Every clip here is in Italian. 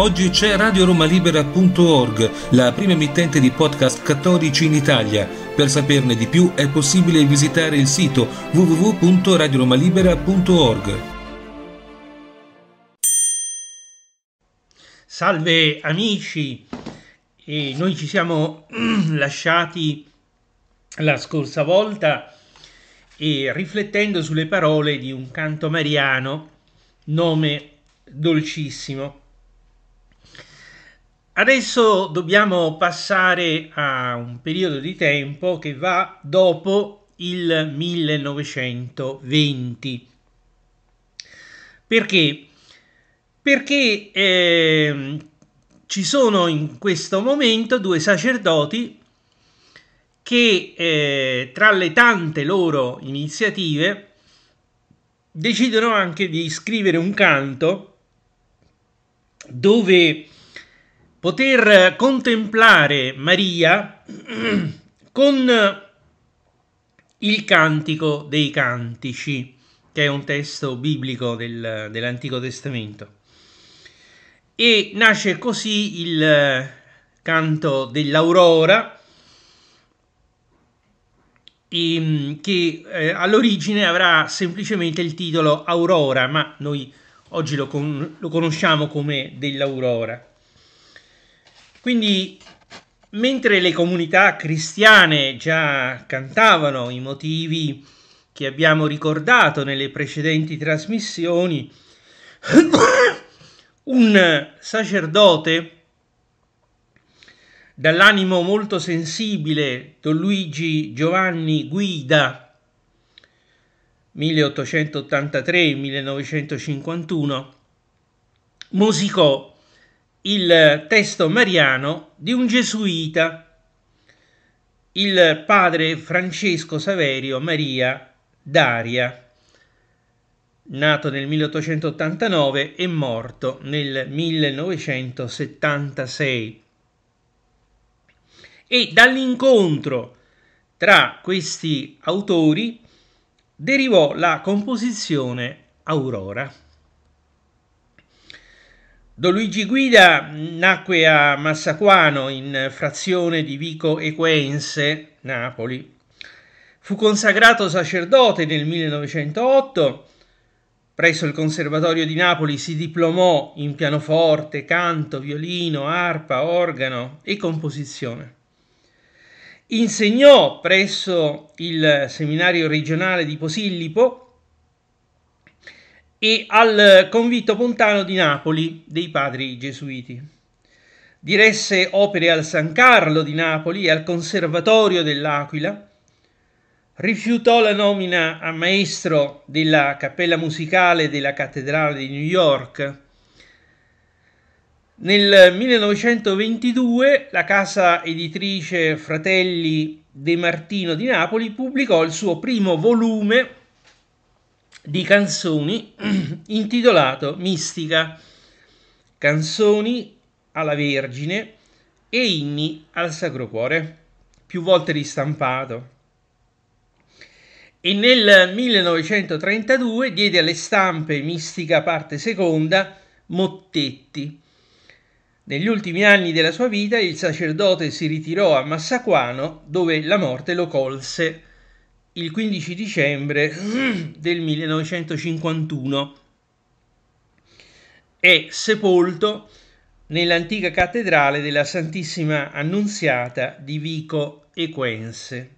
Oggi c'è radioromalibera.org, la prima emittente di podcast cattolici in Italia. Per saperne di più è possibile visitare il sito www.radioromalibera.org. Salve amici, e noi ci siamo lasciati la scorsa volta e riflettendo sulle parole di un canto mariano, nome dolcissimo Adesso dobbiamo passare a un periodo di tempo che va dopo il 1920. Perché? Perché eh, ci sono in questo momento due sacerdoti che eh, tra le tante loro iniziative decidono anche di scrivere un canto dove poter contemplare Maria con il Cantico dei Cantici, che è un testo biblico del, dell'Antico Testamento. E nasce così il canto dell'aurora, ehm, che eh, all'origine avrà semplicemente il titolo Aurora, ma noi oggi lo, con- lo conosciamo come dell'aurora. Quindi, mentre le comunità cristiane già cantavano i motivi che abbiamo ricordato nelle precedenti trasmissioni, un sacerdote dall'animo molto sensibile, Don Luigi Giovanni Guida, 1883-1951, musicò il testo mariano di un gesuita, il padre Francesco Saverio Maria Daria, nato nel 1889 e morto nel 1976. E dall'incontro tra questi autori derivò la composizione Aurora. Don Luigi Guida nacque a Massaquano, in frazione di Vico Equense, Napoli. Fu consacrato sacerdote nel 1908. Presso il Conservatorio di Napoli si diplomò in pianoforte, canto, violino, arpa, organo e composizione. Insegnò presso il seminario regionale di Posillipo e al convitto Pontano di Napoli dei padri gesuiti. Diresse opere al San Carlo di Napoli e al Conservatorio dell'Aquila. Rifiutò la nomina a maestro della cappella musicale della cattedrale di New York. Nel 1922 la casa editrice Fratelli De Martino di Napoli pubblicò il suo primo volume di canzoni intitolato Mistica, canzoni alla Vergine e inni al Sacro Cuore, più volte ristampato. E nel 1932 diede alle stampe Mistica parte seconda Mottetti. Negli ultimi anni della sua vita il sacerdote si ritirò a Massaquano dove la morte lo colse il 15 dicembre del 1951 è sepolto nell'antica cattedrale della Santissima Annunziata di Vico Equense.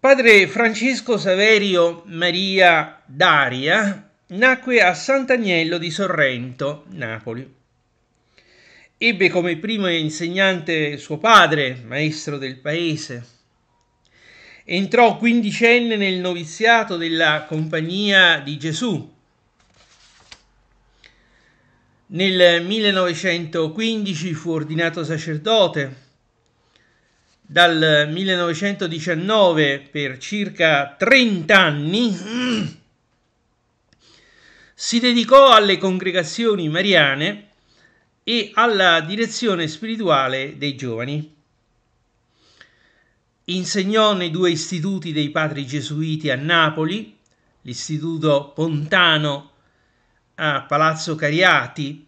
Padre Francesco Saverio Maria Daria nacque a Sant'Agnello di Sorrento, Napoli. Ebbe come primo insegnante suo padre, maestro del paese, Entrò quindicenne nel noviziato della Compagnia di Gesù. Nel 1915 fu ordinato sacerdote. Dal 1919 per circa 30 anni si dedicò alle congregazioni mariane e alla direzione spirituale dei giovani. Insegnò nei due istituti dei padri gesuiti a Napoli, l'istituto Pontano a Palazzo Cariati,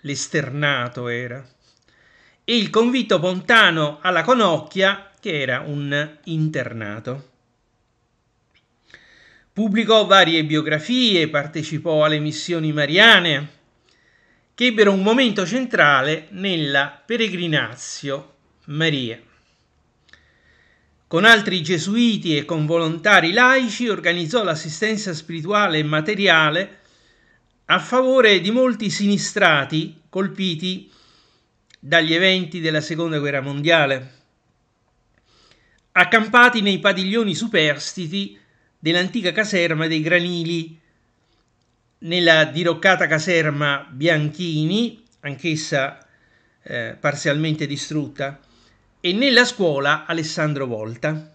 l'esternato era, e il convitto Pontano alla Conocchia, che era un internato. Pubblicò varie biografie, partecipò alle missioni mariane, che ebbero un momento centrale nella Peregrinazio Maria. Con altri gesuiti e con volontari laici organizzò l'assistenza spirituale e materiale a favore di molti sinistrati colpiti dagli eventi della Seconda Guerra Mondiale, accampati nei padiglioni superstiti dell'antica caserma dei Granili, nella diroccata caserma Bianchini, anch'essa eh, parzialmente distrutta e nella scuola Alessandro Volta.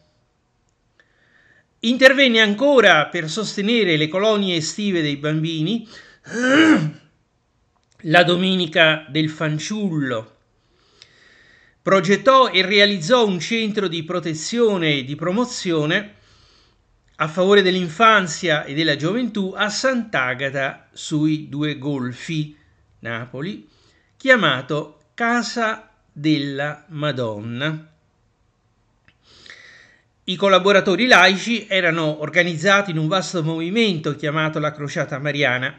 Intervenne ancora per sostenere le colonie estive dei bambini, la Domenica del Fanciullo. Progettò e realizzò un centro di protezione e di promozione a favore dell'infanzia e della gioventù a Sant'Agata sui due golfi, Napoli, chiamato Casa della Madonna. I collaboratori laici erano organizzati in un vasto movimento chiamato la Crociata Mariana.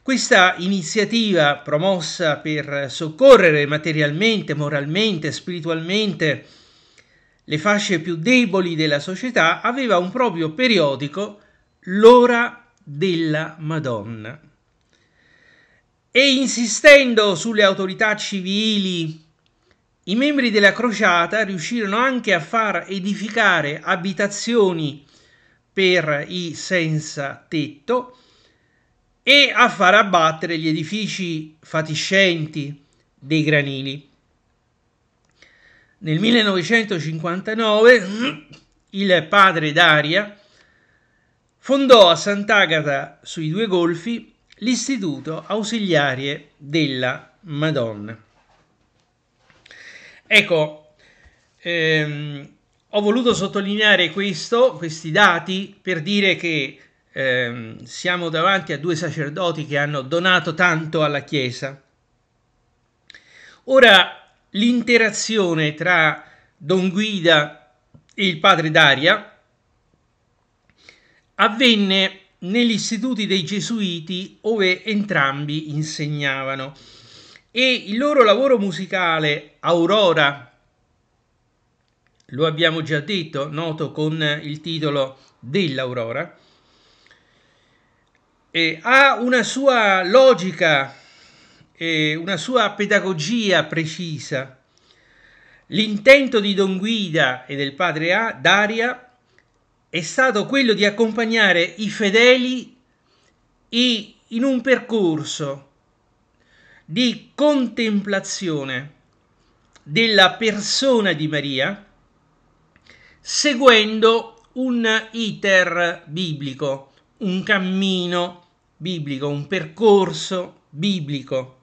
Questa iniziativa promossa per soccorrere materialmente, moralmente, spiritualmente le fasce più deboli della società aveva un proprio periodico, l'ora della Madonna. E insistendo sulle autorità civili i membri della crociata riuscirono anche a far edificare abitazioni per i senza tetto e a far abbattere gli edifici fatiscenti dei granili. Nel 1959 il padre Daria fondò a Sant'Agata sui due golfi l'istituto ausiliarie della Madonna. Ecco, ehm, ho voluto sottolineare questo, questi dati per dire che ehm, siamo davanti a due sacerdoti che hanno donato tanto alla Chiesa. Ora, l'interazione tra Don Guida e il padre Daria avvenne negli istituti dei Gesuiti, dove entrambi insegnavano e il loro lavoro musicale Aurora, lo abbiamo già detto, noto con il titolo dell'Aurora, eh, ha una sua logica, eh, una sua pedagogia precisa. L'intento di Don Guida e del padre A, Daria è stato quello di accompagnare i fedeli e in un percorso di contemplazione della persona di Maria seguendo un iter biblico, un cammino biblico, un percorso biblico.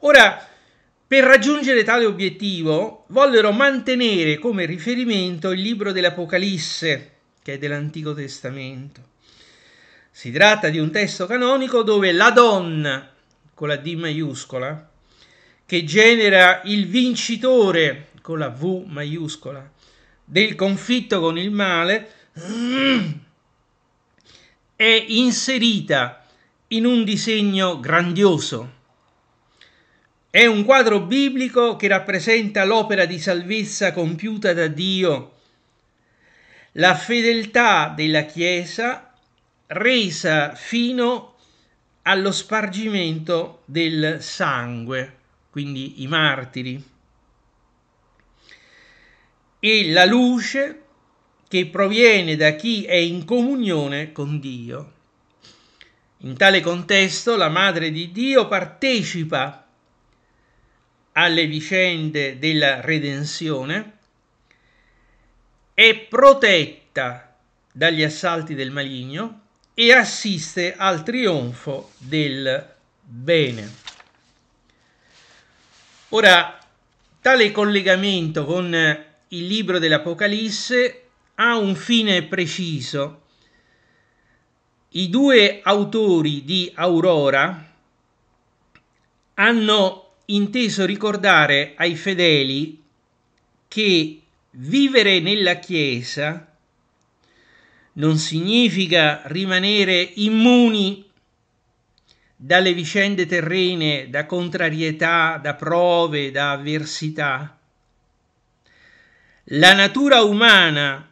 Ora, per raggiungere tale obiettivo, vollero mantenere come riferimento il libro dell'Apocalisse, che è dell'Antico Testamento. Si tratta di un testo canonico dove la donna con la D maiuscola, che genera il vincitore con la V maiuscola del conflitto con il male, è inserita in un disegno grandioso. È un quadro biblico che rappresenta l'opera di salvezza compiuta da Dio, la fedeltà della Chiesa resa fino allo spargimento del sangue, quindi i martiri. E la luce che proviene da chi è in comunione con Dio. In tale contesto la Madre di Dio partecipa alle vicende della redenzione, è protetta dagli assalti del maligno e assiste al trionfo del bene. Ora, tale collegamento con il libro dell'Apocalisse ha un fine preciso. I due autori di Aurora hanno inteso ricordare ai fedeli che vivere nella Chiesa non significa rimanere immuni dalle vicende terrene, da contrarietà, da prove, da avversità. La natura umana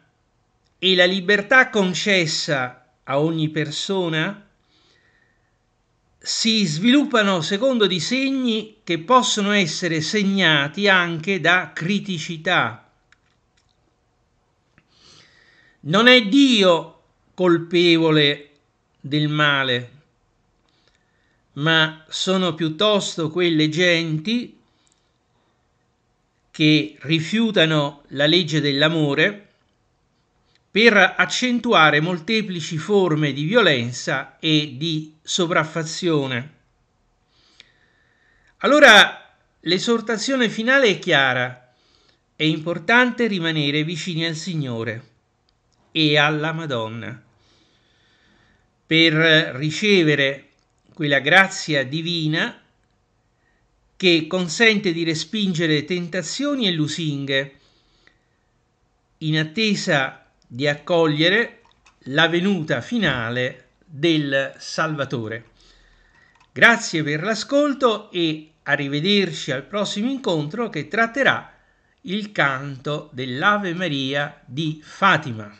e la libertà concessa a ogni persona si sviluppano secondo disegni che possono essere segnati anche da criticità, non è Dio colpevole del male, ma sono piuttosto quelle genti che rifiutano la legge dell'amore per accentuare molteplici forme di violenza e di sopraffazione. Allora l'esortazione finale è chiara, è importante rimanere vicini al Signore e alla Madonna per ricevere quella grazia divina che consente di respingere tentazioni e lusinghe in attesa di accogliere la venuta finale del Salvatore. Grazie per l'ascolto e arrivederci al prossimo incontro che tratterà il canto dell'Ave Maria di Fatima.